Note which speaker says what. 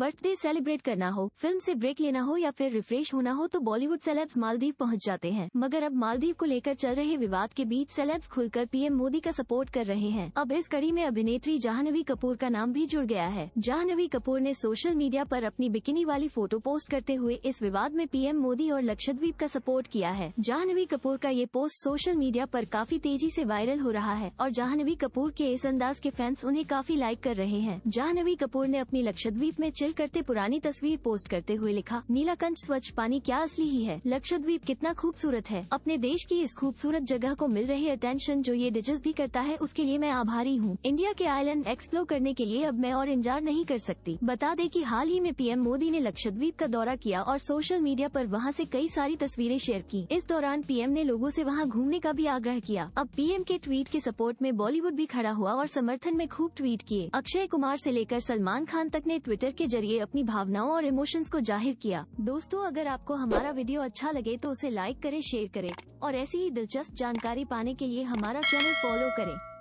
Speaker 1: birthday celebrate करना हो film से ब्रेक लेना हो या फिर रिफ्रेश होना हो तो बॉलीवुड सेलेब्स मालदीव पहुंच जाते हैं मगर अब मालदीव को लेकर चल रहे विवाद के बीच सेलेब्स खुलकर पीएम मोदी का सपोर्ट कर रहे हैं अब इस कड़ी में अभिनेत्री जाहनवी कपूर का नाम भी जुड़ गया है जाहनवी कपूर ने सोशल मीडिया आरोप अपनी बिकिनी वाली फोटो पोस्ट करते हुए इस विवाद में पीएम मोदी और लक्षद्वीप का सपोर्ट किया है जाहनवी कपूर का ये पोस्ट सोशल मीडिया आरोप काफी तेजी ऐसी वायरल हो रहा है और जाहनवी कपूर के इस अंदाज के फैंस उन्हें काफी लाइक कर रहे हैं जाहनवी कपूर ने अपनी लक्षद्वीप में चिल करते पुरानी तस्वीर पोस्ट करते हुए लिखा नीलाकंठ स्वच्छ पानी क्या असली ही है लक्षद्वीप कितना खूबसूरत है अपने देश की इस खूबसूरत जगह को मिल रहे अटेंशन जो ये डिजेस भी करता है उसके लिए मैं आभारी हूँ इंडिया के आइलैंड एक्सप्लोर करने के लिए अब मैं और इंतजार नहीं कर सकती बता दे की हाल ही में पीएम मोदी ने लक्षद्वीप का दौरा किया और सोशल मीडिया आरोप वहाँ ऐसी कई सारी तस्वीरें शेयर की इस दौरान पीएम ने लोगों ऐसी वहाँ घूमने का भी आग्रह किया अब पीएम के ट्वीट के सपोर्ट में बॉलीवुड भी खड़ा हुआ और समर्थन में खूब ट्वीट किए अक्षय कुमार ऐसी लेकर सलमान खान तक ने ट्विटर के जरिए अपनी भावनाओं और इमोशंस को जाहिर किया दोस्तों अगर आपको हमारा वीडियो अच्छा लगे तो उसे लाइक करे शेयर करे और ऐसी ही दिलचस्प जानकारी पाने के लिए हमारा चैनल फॉलो करें